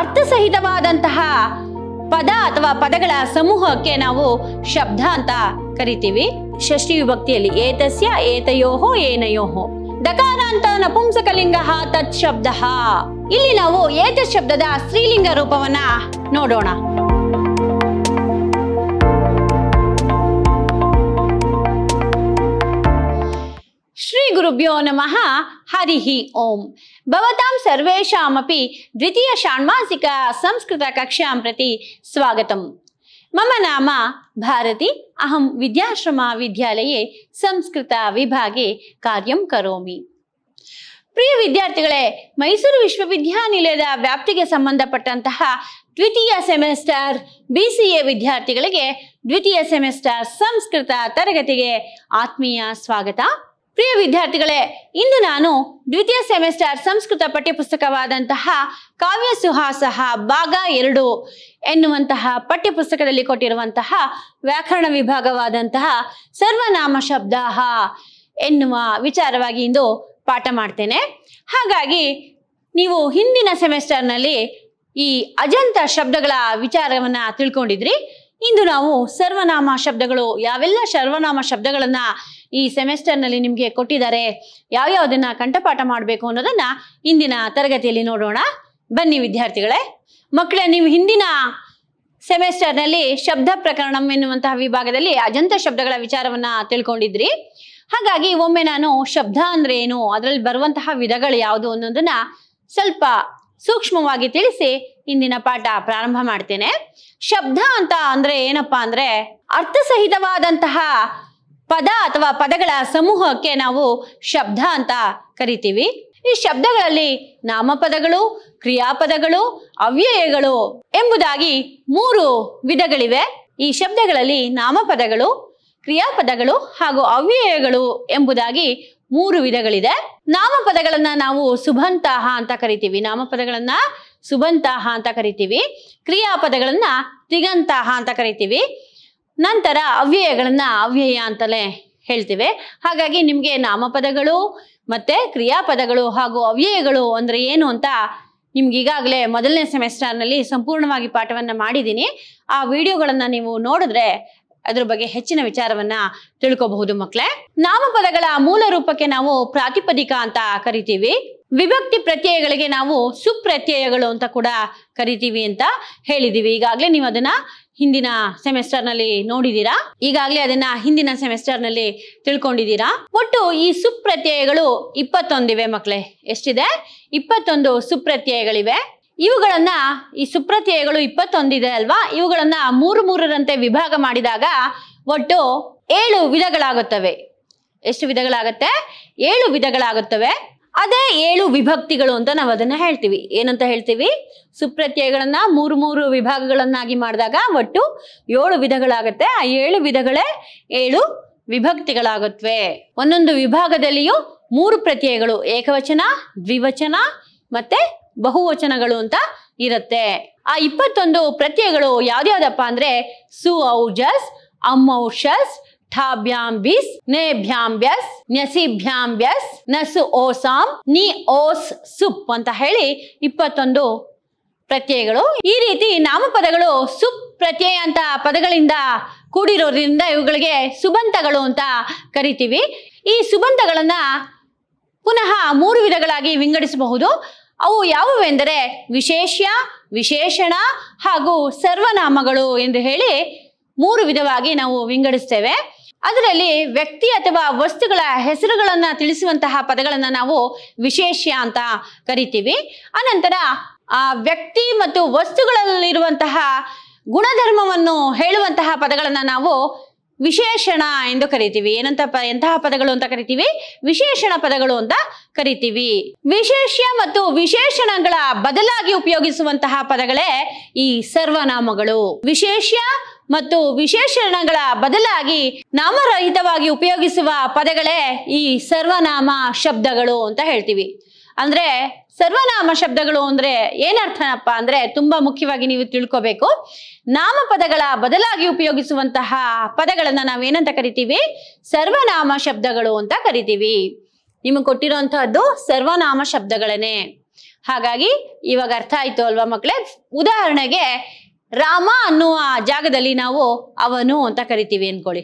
ಅರ್ಥಸಹಿತವಾದಂತಹ ಪದ ಅಥವಾ ಪದಗಳ ಸಮೂಹಕ್ಕೆ ನಾವು ಶಬ್ದ ಅಂತ ಕರಿತೀವಿ ಷಷ್ಠಿ ವಿಭಕ್ತಿಯಲ್ಲಿ ಏತಸ್ಯ ಏತಯೋಹೋ ಏನಯೋಹೋ ದಕಾರಾಂತ ನಪುಂಸಕಲಿಂಗ ತತ್ ಶಬ್ದ ಇಲ್ಲಿ ನಾವು ಏತ ಶಬ್ದದ ಸ್ತ್ರೀಲಿಂಗ ರೂಪವನ್ನ ನೋಡೋಣ ಶ್ರೀ ಗುರುಭ್ಯೋ ನಮಃ ಓಂ ಷಾಣ್ಮಾಸಿಕ ಸಂಸ್ಕೃತ ಕಕ್ಷಾಂ ಪ್ರತಿ ಸ್ವಾಗತಂ प्रति ಸ್ವಾಗತಂ मम ಅಹಂ ವಿದ್ಯಾಶ್ರಮ अहं ಸಂಸ್ಕೃತ ವಿಭಾಗೆ ಕಾರ್ಯಂ ಕರೋಮಿ ಪ್ರಿಯ ವಿದ್ಯಾರ್ಥಿಗಳೇ ಮೈಸೂರು ವಿಶ್ವವಿದ್ಯಾನಿಲಯದ ವ್ಯಾಪ್ತಿಗೆ ಸಂಬಂಧಪಟ್ಟಂತಹ ದ್ವಿತೀಯ ಸೆಮಿಸ್ಟರ್ ಬಿ ಸಿ ಎ ವಿದ್ಯಾರ್ಥಿಗಳಿಗೆ ದ್ವಿತೀಯ ಸೆಮಿಸ್ಟರ್ ಸಂಸ್ಕೃತ ತರಗತಿಗೆ ಆತ್ಮೀಯ ಸ್ವಾಗತ ಪ್ರಿಯ ವಿದ್ಯಾರ್ಥಿಗಳೇ ಇಂದು ನಾನು ದ್ವಿತೀಯ ಸೆಮಿಸ್ಟರ್ ಸಂಸ್ಕೃತ ಪಠ್ಯಪುಸ್ತಕವಾದಂತಹ ಕಾವ್ಯ ಸುಹಾಸಹ ಭಾಗ ಎರಡು ಎನ್ನುವಂತಹ ಪಠ್ಯಪುಸ್ತಕದಲ್ಲಿ ಕೊಟ್ಟಿರುವಂತಹ ವ್ಯಾಕರಣ ವಿಭಾಗವಾದಂತಹ ಸರ್ವನಾಮ ಶಬ್ದ ಎನ್ನುವ ವಿಚಾರವಾಗಿ ಇಂದು ಪಾಠ ಮಾಡ್ತೇನೆ ಹಾಗಾಗಿ ನೀವು ಹಿಂದಿನ ಸೆಮಿಸ್ಟರ್ನಲ್ಲಿ ಈ ಅಜಂತ ಶಬ್ದಗಳ ವಿಚಾರವನ್ನ ತಿಳ್ಕೊಂಡಿದ್ರಿ ಇಂದು ನಾವು ಸರ್ವನಾಮ ಶಬ್ದಗಳು ಯಾವೆಲ್ಲ ಸರ್ವನಾಮ ಶಬ್ದಗಳನ್ನ ಈ ನಲ್ಲಿ ನಿಮಗೆ ಕೊಟ್ಟಿದ್ದಾರೆ ಯಾವ್ಯಾವುದನ್ನು ಕಂಠಪಾಠ ಮಾಡಬೇಕು ಅನ್ನೋದನ್ನ ಇಂದಿನ ತರಗತಿಯಲ್ಲಿ ನೋಡೋಣ ಬನ್ನಿ ವಿದ್ಯಾರ್ಥಿಗಳೇ ಮಕ್ಕಳೇ ನೀವು ಹಿಂದಿನ ನಲ್ಲಿ ಶಬ್ದ ಪ್ರಕರಣ ಎನ್ನುವಂತಹ ವಿಭಾಗದಲ್ಲಿ ಅಜಂತ ಶಬ್ದಗಳ ವಿಚಾರವನ್ನ ತಿಳ್ಕೊಂಡಿದ್ರಿ ಹಾಗಾಗಿ ಒಮ್ಮೆ ನಾನು ಶಬ್ದ ಅಂದ್ರೆ ಏನು ಅದರಲ್ಲಿ ಬರುವಂತಹ ವಿಧಗಳು ಯಾವುದು ಅನ್ನೋದನ್ನ ಸ್ವಲ್ಪ ಸೂಕ್ಷ್ಮವಾಗಿ ತಿಳಿಸಿ ಇಂದಿನ ಪಾಠ ಪ್ರಾರಂಭ ಮಾಡ್ತೇನೆ ಶಬ್ದ ಅಂತ ಅಂದ್ರೆ ಏನಪ್ಪಾ ಅಂದ್ರೆ ಅರ್ಥಸಹಿತವಾದಂತಹ ಪದ ಅಥವಾ ಪದಗಳ ಸಮೂಹಕ್ಕೆ ನಾವು ಶಬ್ದ ಅಂತ ಕರಿತೀವಿ ಈ ಶಬ್ದಗಳಲ್ಲಿ ನಾಮಪದಗಳು ಕ್ರಿಯಾಪದಗಳು ಅವ್ಯಯಗಳು ಎಂಬುದಾಗಿ ಮೂರು ವಿಧಗಳಿವೆ ಈ ಶಬ್ದಗಳಲ್ಲಿ ನಾಮಪದಗಳು ಕ್ರಿಯಾಪದಗಳು ಹಾಗೂ ಅವ್ಯಯಗಳು ಎಂಬುದಾಗಿ ಮೂರು ವಿಧಗಳಿದೆ ನಾಮಪದಗಳನ್ನ ನಾವು ಸುಭಂತಹ ಅಂತ ಕರಿತೀವಿ ನಾಮಪದಗಳನ್ನ ಸುಭಂತಹ ಅಂತ ಕರಿತೀವಿ ಕ್ರಿಯಾಪದಗಳನ್ನ ತಿಗಂತಹ ಅಂತ ಕರಿತೀವಿ ನಂತರ ಅವ್ಯಯಗಳನ್ನ ಅವ್ಯಯ ಅಂತಲೇ ಹೇಳ್ತೀವಿ ಹಾಗಾಗಿ ನಿಮ್ಗೆ ನಾಮಪದಗಳು ಮತ್ತೆ ಕ್ರಿಯಾಪದಗಳು ಹಾಗೂ ಅವ್ಯಯಗಳು ಅಂದ್ರೆ ಏನು ಅಂತ ನಿಮ್ಗೆ ಈಗಾಗಲೇ ಮೊದಲನೇ ನಲ್ಲಿ ಸಂಪೂರ್ಣವಾಗಿ ಪಾಠವನ್ನ ಮಾಡಿದ್ದೀನಿ ಆ ವಿಡಿಯೋಗಳನ್ನ ನೀವು ನೋಡಿದ್ರೆ ಅದ್ರ ಬಗ್ಗೆ ಹೆಚ್ಚಿನ ವಿಚಾರವನ್ನ ತಿಳ್ಕೋಬಹುದು ಮಕ್ಕಳೇ ನಾಮಪದಗಳ ಮೂಲ ರೂಪಕ್ಕೆ ನಾವು ಪ್ರಾತಿಪದಿಕ ಅಂತ ಕರಿತೀವಿ ವಿಭಕ್ತಿ ಪ್ರತ್ಯಯಗಳಿಗೆ ನಾವು ಸುಪ್ರತ್ಯಯಗಳು ಅಂತ ಕೂಡ ಕರಿತೀವಿ ಅಂತ ಹೇಳಿದೀವಿ ಈಗಾಗಲೇ ನೀವು ಅದನ್ನ ಹಿಂದಿನ ಸೆಮೆಸ್ಟರ್ ನಲ್ಲಿ ನೋಡಿದೀರಾ ಈಗಾಗಲೇ ಅದನ್ನ ಹಿಂದಿನ ಸೆಮೆಸ್ಟರ್ ನಲ್ಲಿ ತಿಳ್ಕೊಂಡಿದ್ದೀರಾ ಒಟ್ಟು ಈ ಸುಪ್ರತ್ಯಯಗಳು ಇಪ್ಪತ್ತೊಂದಿವೆ ಮಕ್ಕಳೇ ಎಷ್ಟಿದೆ ಇಪ್ಪತ್ತೊಂದು ಸುಪ್ರತ್ಯಯಗಳಿವೆ ಇವುಗಳನ್ನ ಈ ಸುಪ್ರತ್ಯಯಗಳು ಇಪ್ಪತ್ತೊಂದಿದೆ ಅಲ್ವಾ ಇವುಗಳನ್ನ ಮೂರು ಮೂರರಂತೆ ವಿಭಾಗ ಮಾಡಿದಾಗ ಒಟ್ಟು ಏಳು ವಿಧಗಳಾಗುತ್ತವೆ ಎಷ್ಟು ವಿಧಗಳಾಗುತ್ತೆ ಏಳು ವಿಧಗಳಾಗುತ್ತವೆ ಅದೇ ಏಳು ವಿಭಕ್ತಿಗಳು ಅಂತ ನಾವು ಅದನ್ನ ಹೇಳ್ತೀವಿ ಏನಂತ ಹೇಳ್ತೀವಿ ಸುಪ್ರತ್ಯಯಗಳನ್ನ ಮೂರು ಮೂರು ವಿಭಾಗಗಳನ್ನಾಗಿ ಮಾಡಿದಾಗ ಒಟ್ಟು ಏಳು ವಿಧಗಳಾಗತ್ತೆ ಆ ಏಳು ವಿಧಗಳೇ ಏಳು ವಿಭಕ್ತಿಗಳಾಗುತ್ತವೆ ಒಂದೊಂದು ವಿಭಾಗದಲ್ಲಿಯೂ ಮೂರು ಪ್ರತ್ಯಯಗಳು ಏಕವಚನ ದ್ವಿವಚನ ಮತ್ತೆ ಬಹುವಚನಗಳು ಅಂತ ಇರುತ್ತೆ ಆ ಇಪ್ಪತ್ತೊಂದು ಪ್ರತ್ಯಯಗಳು ಯಾವ್ದ್ಯಾವ್ದಪ್ಪ ಅಂದ್ರೆ ಸು ಔಜಸ್ ಅಮೌಷಸ್ ಠಾಭ್ಯಾಂ ವಿಸ್ ನೇಭ್ಯಾಂ ವ್ಯಸ್ ನ್ಯಸಿಭ್ಯಾಂ ವ್ಯಸ್ ನಸು ಓಸಾಂ ನಿ ಓಸ್ ಸುಪ್ ಅಂತ ಹೇಳಿ ಇಪ್ಪತ್ತೊಂದು ಪ್ರತ್ಯಯಗಳು ಈ ರೀತಿ ನಾಮಪದಗಳು ಸುಪ್ ಪ್ರತ್ಯಯ ಅಂತ ಪದಗಳಿಂದ ಕೂಡಿರೋದ್ರಿಂದ ಇವುಗಳಿಗೆ ಸುಬಂತಗಳು ಅಂತ ಕರಿತೀವಿ ಈ ಸುಬಂತಗಳನ್ನು ಪುನಃ ಮೂರು ವಿಧಗಳಾಗಿ ವಿಂಗಡಿಸಬಹುದು ಅವು ಯಾವುವೆಂದರೆ ವಿಶೇಷ ವಿಶೇಷಣ ಹಾಗೂ ಸರ್ವನಾಮಗಳು ಎಂದು ಹೇಳಿ ಮೂರು ವಿಧವಾಗಿ ನಾವು ವಿಂಗಡಿಸ್ತೇವೆ ಅದರಲ್ಲಿ ವ್ಯಕ್ತಿ ಅಥವಾ ವಸ್ತುಗಳ ಹೆಸರುಗಳನ್ನು ತಿಳಿಸುವಂತಹ ಪದಗಳನ್ನು ನಾವು ವಿಶೇಷ ಅಂತ ಕರಿತೀವಿ ಅನಂತರ ಆ ವ್ಯಕ್ತಿ ಮತ್ತು ವಸ್ತುಗಳಲ್ಲಿರುವಂತಹ ಗುಣಧರ್ಮವನ್ನು ಹೇಳುವಂತಹ ಪದಗಳನ್ನು ನಾವು ವಿಶೇಷಣ ಎಂದು ಕರಿತೀವಿ ಏನಂತ ಪ ಎಂತಹ ಪದಗಳು ಅಂತ ಕರಿತೀವಿ ವಿಶೇಷಣ ಪದಗಳು ಅಂತ ಕರಿತೀವಿ ವಿಶೇಷ ಮತ್ತು ವಿಶೇಷಣಗಳ ಬದಲಾಗಿ ಉಪಯೋಗಿಸುವಂತಹ ಪದಗಳೇ ಈ ಸರ್ವನಾಮಗಳು ವಿಶೇಷ ಮತ್ತು ವಿಶೇಷಣಗಳ ಬದಲಾಗಿ ನಾಮರಹಿತವಾಗಿ ಉಪಯೋಗಿಸುವ ಪದಗಳೇ ಈ ಸರ್ವನಾಮ ಶಬ್ದಗಳು ಅಂತ ಹೇಳ್ತೀವಿ ಅಂದ್ರೆ ಸರ್ವನಾಮ ಶಬ್ದಗಳು ಅಂದ್ರೆ ಏನರ್ಥನಪ್ಪ ಅಂದ್ರೆ ತುಂಬಾ ಮುಖ್ಯವಾಗಿ ನೀವು ತಿಳ್ಕೋಬೇಕು ನಾಮಪದಗಳ ಬದಲಾಗಿ ಉಪಯೋಗಿಸುವಂತಹ ಪದಗಳನ್ನ ನಾವೇನಂತ ಕರಿತೀವಿ ಸರ್ವನಾಮ ಶಬ್ದಗಳು ಅಂತ ಕರಿತೀವಿ ನಿಮಗೆ ಕೊಟ್ಟಿರುವಂತಹದ್ದು ಸರ್ವನಾಮ ಶಬ್ದಗಳನ್ನೇ ಹಾಗಾಗಿ ಇವಾಗ ಅರ್ಥ ಆಯ್ತು ಅಲ್ವಾ ಮಕ್ಕಳೇ ಉದಾಹರಣೆಗೆ ರಾಮ ಅನ್ನುವ ಜಾಗದಲ್ಲಿ ನಾವು ಅವನು ಅಂತ ಕರಿತೀವಿ ಅನ್ಕೊಳ್ಳಿ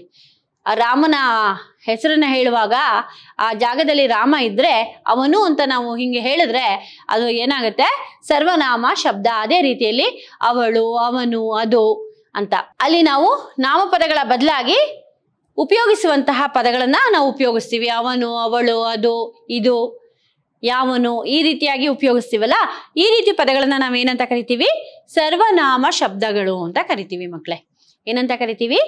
ರಾಮನ ಹೆಸರನ್ನ ಹೇಳುವಾಗ ಆ ಜಾಗದಲ್ಲಿ ರಾಮ ಇದ್ರೆ ಅವನು ಅಂತ ನಾವು ಹಿಂಗೆ ಹೇಳಿದ್ರೆ ಅದು ಏನಾಗುತ್ತೆ ಸರ್ವನಾಮ ಶಬ್ದ ಅದೇ ರೀತಿಯಲ್ಲಿ ಅವಳು ಅವನು ಅದು ಅಂತ ಅಲ್ಲಿ ನಾವು ನಾಮಪದಗಳ ಬದಲಾಗಿ ಉಪಯೋಗಿಸುವಂತಹ ಪದಗಳನ್ನ ನಾವು ಉಪಯೋಗಿಸ್ತೀವಿ ಅವನು ಅವಳು ಅದು ಇದು ಯಾವನು ಈ ರೀತಿಯಾಗಿ ಉಪಯೋಗಿಸ್ತೀವಲ್ಲ ಈ ರೀತಿ ಪದಗಳನ್ನ ನಾವೇನಂತ ಕರಿತೀವಿ ಸರ್ವನಾಮ ಶಬ್ದಗಳು ಅಂತ ಕರಿತೀವಿ ಮಕ್ಕಳೇ ಏನಂತ ಕರಿತೀವಿ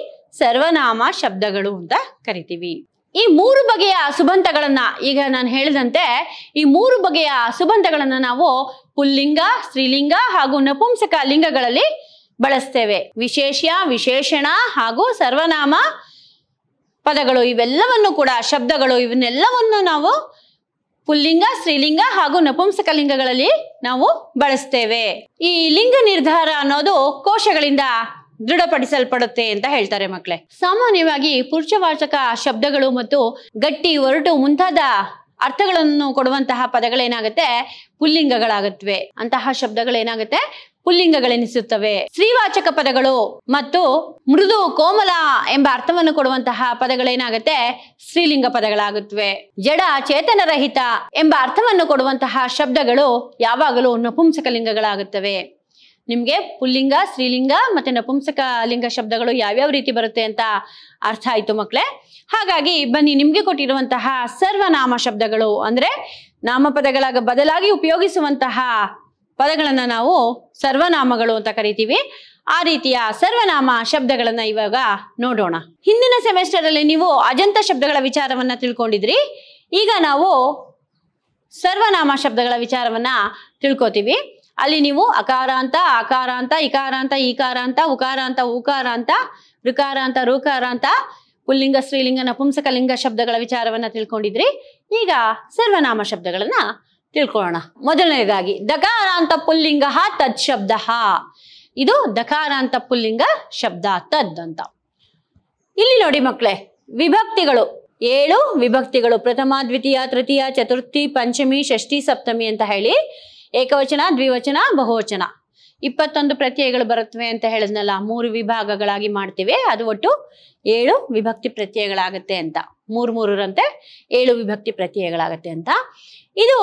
ಸರ್ವನಾಮ ಶಬ್ದಗಳು ಅಂತ ಕರಿತೀವಿ ಈ ಮೂರು ಬಗೆಯ ಸುಬಂತಗಳನ್ನ ಈಗ ನಾನು ಹೇಳಿದಂತೆ ಈ ಮೂರು ಬಗೆಯ ಸುಬಂತಗಳನ್ನ ನಾವು ಪುಲ್ಲಿಂಗ ಸ್ತ್ರೀಲಿಂಗ ಹಾಗೂ ನಪುಂಸಕ ಲಿಂಗಗಳಲ್ಲಿ ಬಳಸ್ತೇವೆ ವಿಶೇಷ ವಿಶೇಷಣ ಹಾಗೂ ಸರ್ವನಾಮ ಪದಗಳು ಇವೆಲ್ಲವನ್ನು ಕೂಡ ಶಬ್ದಗಳು ಇವನ್ನೆಲ್ಲವನ್ನು ನಾವು ಪುಲ್ಲಿಂಗ ಸ್ತ್ರೀಲಿಂಗ ಹಾಗೂ ನಪುಂಸಕಲಿಂಗಗಳಲ್ಲಿ ನಾವು ಬಳಸ್ತೇವೆ ಈ ಲಿಂಗ ನಿರ್ಧಾರ ಅನ್ನೋದು ಕೋಶಗಳಿಂದ ದೃಢಪಡಿಸಲ್ಪಡುತ್ತೆ ಅಂತ ಹೇಳ್ತಾರೆ ಮಕ್ಕಳೇ ಸಾಮಾನ್ಯವಾಗಿ ಪುರುಷವಾಚಕ ಶಬ್ದಗಳು ಮತ್ತು ಗಟ್ಟಿ ಒರಟು ಮುಂತಾದ ಅರ್ಥಗಳನ್ನು ಕೊಡುವಂತಹ ಪದಗಳೇನಾಗುತ್ತೆ ಪುಲ್ಲಿಂಗಗಳಾಗತ್ವೆ ಅಂತಹ ಶಬ್ದಗಳೇನಾಗುತ್ತೆ ಪುಲ್ಲಿಂಗಗಳೆನಿಸುತ್ತವೆ ಸ್ತ್ರೀವಾಚಕ ಪದಗಳು ಮತ್ತು ಮೃದು ಕೋಮಲ ಎಂಬ ಅರ್ಥವನ್ನು ಕೊಡುವಂತಹ ಪದಗಳೇನಾಗುತ್ತೆ ಸ್ತ್ರೀಲಿಂಗ ಪದಗಳಾಗುತ್ತವೆ ಜಡ ಚೇತನರಹಿತ ಎಂಬ ಅರ್ಥವನ್ನು ಕೊಡುವಂತಹ ಶಬ್ದಗಳು ಯಾವಾಗಲೂ ನಪುಂಸಕ ಲಿಂಗಗಳಾಗುತ್ತವೆ ನಿಮ್ಗೆ ಪುಲ್ಲಿಂಗ ಸ್ತ್ರೀಲಿಂಗ ಮತ್ತೆ ನಪುಂಸಕ ಲಿಂಗ ಶಬ್ದಗಳು ಯಾವ್ಯಾವ ರೀತಿ ಬರುತ್ತೆ ಅಂತ ಅರ್ಥ ಆಯ್ತು ಮಕ್ಕಳೇ ಹಾಗಾಗಿ ಬನ್ನಿ ನಿಮ್ಗೆ ಕೊಟ್ಟಿರುವಂತಹ ಸರ್ವನಾಮ ಶಬ್ದಗಳು ಅಂದ್ರೆ ನಾಮಪದಗಳಾಗ ಬದಲಾಗಿ ಉಪಯೋಗಿಸುವಂತಹ ಪದಗಳನ್ನು ನಾವು ಸರ್ವನಾಮಗಳು ಅಂತ ಕರಿತೀವಿ ಆ ರೀತಿಯ ಸರ್ವನಾಮ ಶಬ್ದಗಳನ್ನ ಇವಾಗ ನೋಡೋಣ ಹಿಂದಿನ ಸೆಮಿಸ್ಟರ್ ಅಲ್ಲಿ ನೀವು ಅಜಂತ ಶಬ್ದಗಳ ವಿಚಾರವನ್ನ ತಿಳ್ಕೊಂಡಿದ್ರಿ ಈಗ ನಾವು ಸರ್ವನಾಮ ಶಬ್ದಗಳ ವಿಚಾರವನ್ನ ತಿಳ್ಕೊತೀವಿ ಅಲ್ಲಿ ನೀವು ಅಕಾರ ಅಂತ ಇಕಾರಾಂತ ಅಂತ ಇಕಾರ ಅಂತ ಈಕಾರ ಅಂತ ಉಕಾರ ಅಂತ ಉಕಾರ ಅಂತ ಋಕಾರ ಅಂತ ಅಂತ ಪುಲ್ಲಿಂಗ ಸ್ತ್ರೀಲಿಂಗ ನಪುಂಸಕಲಿಂಗ ಶಬ್ದಗಳ ವಿಚಾರವನ್ನ ತಿಳ್ಕೊಂಡಿದ್ರಿ ಈಗ ಸರ್ವನಾಮ ಶಬ್ದಗಳನ್ನ ತಿಳ್ಕೊಳ್ಳೋಣ ಮೊದಲನೇದಾಗಿ ದಕಾರ ಅಂತ ಪುಲ್ಲಿಂಗ ತದ್ ಶಬ್ದ ಇದು ದಕಾರ ಅಂತ ಪುಲ್ಲಿಂಗ ಶಬ್ದ ತದ್ ಅಂತ ಇಲ್ಲಿ ನೋಡಿ ಮಕ್ಕಳೇ ವಿಭಕ್ತಿಗಳು ಏಳು ವಿಭಕ್ತಿಗಳು ಪ್ರಥಮ ದ್ವಿತೀಯ ತೃತೀಯ ಚತುರ್ಥಿ ಪಂಚಮಿ ಷಷ್ಠಿ ಸಪ್ತಮಿ ಅಂತ ಹೇಳಿ ಏಕವಚನ ದ್ವಿವಚನ ಬಹುವಚನ ಇಪ್ಪತ್ತೊಂದು ಪ್ರತ್ಯಯಗಳು ಬರುತ್ತವೆ ಅಂತ ಹೇಳಿದ್ನಲ್ಲ ಮೂರು ವಿಭಾಗಗಳಾಗಿ ಮಾಡ್ತೀವಿ ಅದು ಒಟ್ಟು ಏಳು ವಿಭಕ್ತಿ ಪ್ರತ್ಯಯಗಳಾಗತ್ತೆ ಅಂತ ಮೂರು ಮೂರರಂತೆ ಏಳು ವಿಭಕ್ತಿ ಪ್ರತ್ಯಯಗಳಾಗತ್ತೆ ಅಂತ ಇದು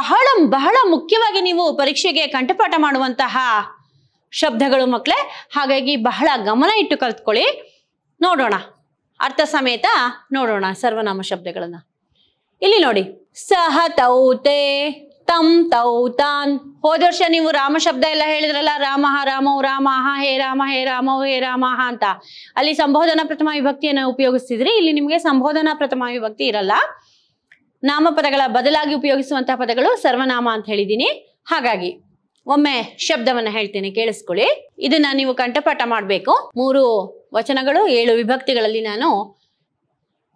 ಬಹಳ ಬಹಳ ಮುಖ್ಯವಾಗಿ ನೀವು ಪರೀಕ್ಷೆಗೆ ಕಂಠಪಾಠ ಮಾಡುವಂತಹ ಶಬ್ದಗಳು ಮಕ್ಕಳೇ ಹಾಗಾಗಿ ಬಹಳ ಗಮನ ಇಟ್ಟು ಕಲ್ತ್ಕೊಳ್ಳಿ ನೋಡೋಣ ಅರ್ಥ ಸಮೇತ ನೋಡೋಣ ಸರ್ವನಾಮ ಶಬ್ದಗಳನ್ನ ಇಲ್ಲಿ ನೋಡಿ ಸಹ ತೌತೆ ತಂ ತೌತಾನ್ ಹೋದ ವರ್ಷ ನೀವು ರಾಮ ಶಬ್ದ ಎಲ್ಲ ಹೇಳಿದ್ರಲ್ಲ ರಾಮ ರಾಮೋ ರಾಮ ಹೇ ರಾಮ ಹೇ ರಾಮೋ ಹೇ ರಾಮ ಅಂತ ಅಲ್ಲಿ ಸಂಬೋಧನಾ ಪ್ರಥಮ ವಿಭಕ್ತಿಯನ್ನು ಉಪಯೋಗಿಸ್ತಿದ್ರಿ ಇಲ್ಲಿ ನಿಮಗೆ ಸಂಬೋಧನಾ ಪ್ರಥಮ ವಿಭಕ್ತಿ ಇರಲ್ಲ ನಾಮಪದಗಳ ಬದಲಾಗಿ ಉಪಯೋಗಿಸುವಂತಹ ಪದಗಳು ಸರ್ವನಾಮ ಅಂತ ಹೇಳಿದ್ದೀನಿ ಹಾಗಾಗಿ ಒಮ್ಮೆ ಶಬ್ದವನ್ನ ಹೇಳ್ತೇನೆ ಕೇಳಿಸ್ಕೊಳ್ಳಿ ಇದನ್ನ ನೀವು ಕಂಠಪಾಠ ಮಾಡಬೇಕು ಮೂರು ವಚನಗಳು ಏಳು ವಿಭಕ್ತಿಗಳಲ್ಲಿ ನಾನು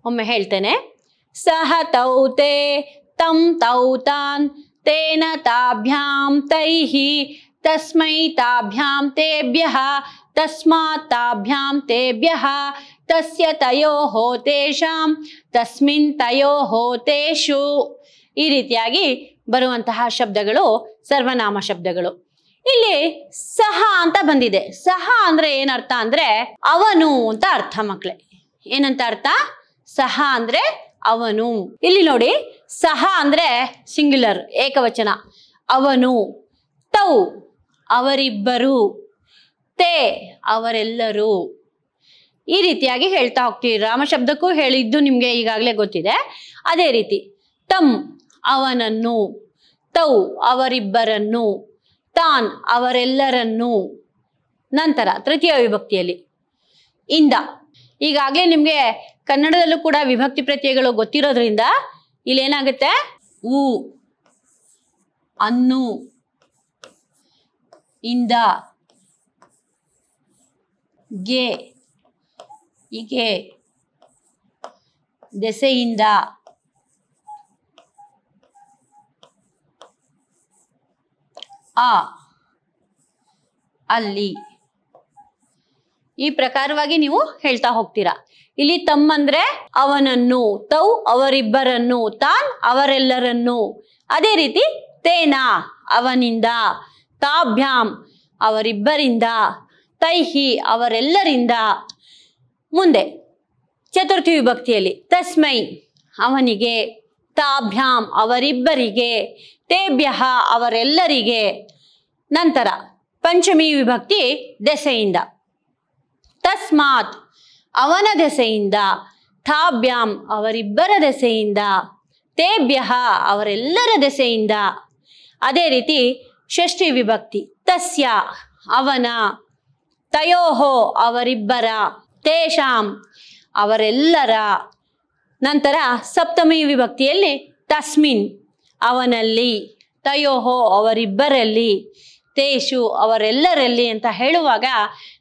ಒಮ್ಮೆ ಹೇಳ್ತೇನೆ ಸಹ ತೌತೆ ತಂ ತೌತಾನ್ ತೇನ ತಾಭ್ಯಾಂ ತೈಹಿ ತಸ್ಮೈ ತಾಭ್ಯಾಂ ತೇಭ್ಯ ತಸ್ಮಾತ್ ತಾಭ್ಯಾಂ ತೇಭ್ಯ ತಸ್ಯ ತಯೋ ಹೋತೇಶಾಂ ತಸ್ಮಿನ್ ತಯೋ ಹೋತೇಶು ಈ ರೀತಿಯಾಗಿ ಬರುವಂತಹ ಶಬ್ದಗಳು ಸರ್ವನಾಮ ಶಬ್ದಗಳು ಇಲ್ಲಿ ಸಹ ಅಂತ ಬಂದಿದೆ ಸಹ ಅಂದ್ರೆ ಏನರ್ಥ ಅಂದ್ರೆ ಅವನು ಅಂತ ಅರ್ಥ ಮಕ್ಕಳೇ ಏನಂತ ಅರ್ಥ ಸಹ ಅಂದ್ರೆ ಅವನು ಇಲ್ಲಿ ನೋಡಿ ಸಹ ಅಂದ್ರೆ ಸಿಂಗ್ಯುಲರ್ ಏಕವಚನ ಅವನು ತೌ ಅವರಿಬ್ಬರು ತೇ ಅವರೆಲ್ಲರೂ ಈ ರೀತಿಯಾಗಿ ಹೇಳ್ತಾ ಹೋಗ್ತೀವಿ ರಾಮ ಶಬ್ದಕ್ಕೂ ಹೇಳಿದ್ದು ನಿಮ್ಗೆ ಈಗಾಗಲೇ ಗೊತ್ತಿದೆ ಅದೇ ರೀತಿ ತಮ್ ಅವನನ್ನು ತೌ ಅವರಿಬ್ಬರನ್ನು ತಾನ್ ಅವರೆಲ್ಲರನ್ನು ನಂತರ ತೃತೀಯ ವಿಭಕ್ತಿಯಲ್ಲಿ ಇಂದ ಈಗಾಗಲೇ ನಿಮಗೆ ಕನ್ನಡದಲ್ಲೂ ಕೂಡ ವಿಭಕ್ತಿ ಪ್ರತ್ಯಯಗಳು ಗೊತ್ತಿರೋದ್ರಿಂದ ಇಲ್ಲೇನಾಗುತ್ತೆ ಊ ಅನ್ನು ಇಂದ ಗೆ ಹೀಗೆ ದೆಸೆಯಿಂದ ಆ ಅಲ್ಲಿ ಈ ಪ್ರಕಾರವಾಗಿ ನೀವು ಹೇಳ್ತಾ ಹೋಗ್ತೀರಾ ಇಲ್ಲಿ ತಮ್ಮಂದ್ರೆ ಅವನನ್ನು ತೌ ಅವರಿಬ್ಬರನ್ನು ತಾನ್ ಅವರೆಲ್ಲರನ್ನು ಅದೇ ರೀತಿ ತೇನ ಅವನಿಂದ ತಾಭ್ಯಾಮ್ ಅವರಿಬ್ಬರಿಂದ ತೈಹಿ ಅವರೆಲ್ಲರಿಂದ ಮುಂದೆ ಚತುರ್ಥಿ ವಿಭಕ್ತಿಯಲ್ಲಿ ತಸ್ಮೈ ಅವನಿಗೆ ತಾಭ್ಯಾಂ ಅವರಿಬ್ಬರಿಗೆ ತೇಭ್ಯ ಅವರೆಲ್ಲರಿಗೆ ನಂತರ ಪಂಚಮಿ ವಿಭಕ್ತಿ ದೆಸೆಯಿಂದ ತಸ್ಮಾತ್ ಅವನ ದೆಸೆಯಿಂದ ತಾಭ್ಯಾಂ ಅವರಿಬ್ಬರ ದೆಸೆಯಿಂದ ತೇಭ್ಯ ಅವರೆಲ್ಲರ ದೆಸೆಯಿಂದ ಅದೇ ರೀತಿ ಷಷ್ಠಿ ವಿಭಕ್ತಿ ತಸ್ಯ ಅವನ ತಯೋಹೋ ಅವರಿಬ್ಬರ ತೇಷಾಂ ಅವರೆಲ್ಲರ ನಂತರ ಸಪ್ತಮಿ ವಿಭಕ್ತಿಯಲ್ಲಿ ತಸ್ಮಿನ್ ಅವನಲ್ಲಿ ತಯೋಹೋ ಅವರಿಬ್ಬರಲ್ಲಿ ತೇಷು ಅವರೆಲ್ಲರಲ್ಲಿ ಅಂತ ಹೇಳುವಾಗ